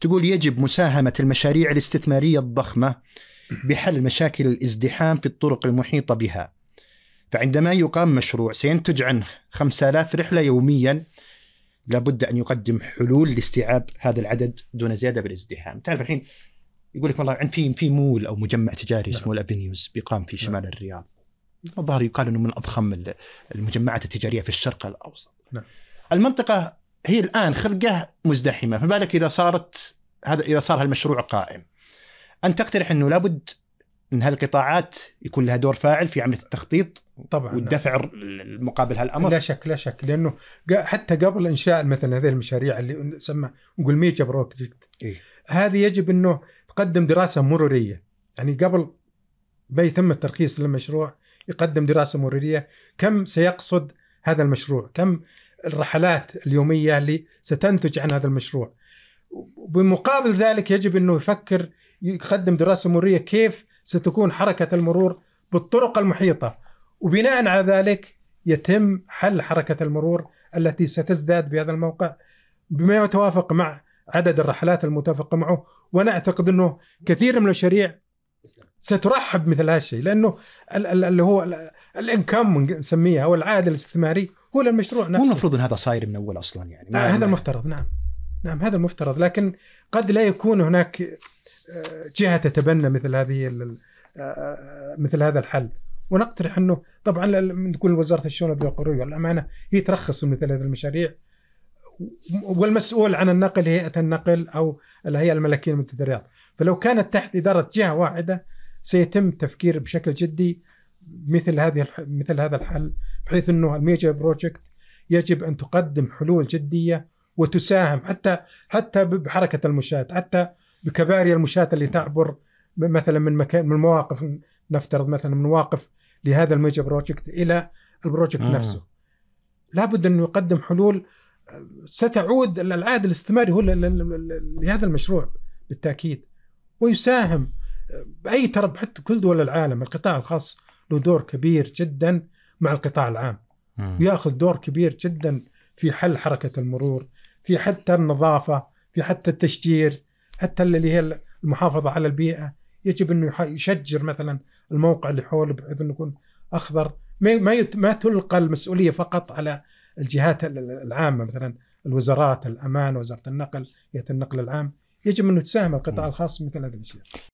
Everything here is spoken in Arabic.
تقول يجب مساهمة المشاريع الاستثمارية الضخمة بحل مشاكل الازدحام في الطرق المحيطة بها فعندما يقام مشروع سينتج عنه 5000 رحلة يوميا لابد أن يقدم حلول لاستيعاب هذا العدد دون زيادة بالازدحام تعرف الحين يقول لك والله في في مول او مجمع تجاري اسمه نعم. الافنيوز بيقام في نعم. شمال لا. الرياض الظاهر يقال انه من اضخم المجمعات التجاريه في الشرق الاوسط نعم. المنطقه هي الان خلقه مزدحمه فبالك اذا صارت هذا اذا صار هالمشروع قائم انت تقترح انه لابد ان هالقطاعات يكون لها دور فاعل في عمليه التخطيط طبعا والدفع مقابل هالامر لا شك لا شك لانه حتى قبل انشاء مثلا هذه المشاريع اللي تسمى نقول ميجا بروجكت إيه؟ هذه يجب انه تقدم دراسه مروريه يعني قبل ما يتم الترخيص للمشروع يقدم دراسه مروريه كم سيقصد هذا المشروع كم الرحلات اليوميه اللي ستنتج عن هذا المشروع. بمقابل ذلك يجب انه يفكر يقدم دراسه مروريه كيف ستكون حركه المرور بالطرق المحيطه وبناء على ذلك يتم حل حركه المرور التي ستزداد بهذا الموقع بما يتوافق مع عدد الرحلات المتفق معه وانا اعتقد انه كثير من المشاريع سترحب مثل الشيء لانه اللي هو الانكم نسميه او العائد الاستثماري هو المشروع نفسه المفروض ان هذا صاير من اول اصلا يعني نعم هذا المفترض نعم نعم هذا المفترض لكن قد لا يكون هناك آه، جهه تتبنى مثل هذه آه، مثل هذا الحل ونقترح انه طبعا نقول وزاره الشؤون القرويه والامانه هي ترخص مثل هذه المشاريع والمسؤول عن النقل هيئه النقل او الهيئه الملكيه لمده الرياض فلو كانت تحت اداره جهه واحده سيتم تفكير بشكل جدي مثل هذه مثل هذا الحل بحيث انه الميجر بروجكت يجب ان تقدم حلول جديه وتساهم حتى حتى بحركه المشاة حتى بكباري المشاة اللي تعبر مثلا من مكان من مواقف نفترض مثلا من مواقف لهذا الميجر بروجكت الى البروجكت آه. نفسه لابد انه يقدم حلول ستعود العائد الاستثماري هو لهذا المشروع بالتاكيد ويساهم باي ترى حتى كل دول العالم القطاع الخاص له دور كبير جدا مع القطاع العام وياخذ دور كبير جدا في حل حركه المرور في حتى النظافه في حتى التشجير حتى اللي هي المحافظه على البيئه يجب انه يشجر مثلا الموقع اللي حوله بحيث انه يكون اخضر ما ما تلقى المسؤوليه فقط على الجهات العامه مثلا الوزارات الامان وزاره النقل هيئه النقل العام يجب انه تساهم القطاع الخاص مثل هذه الاشياء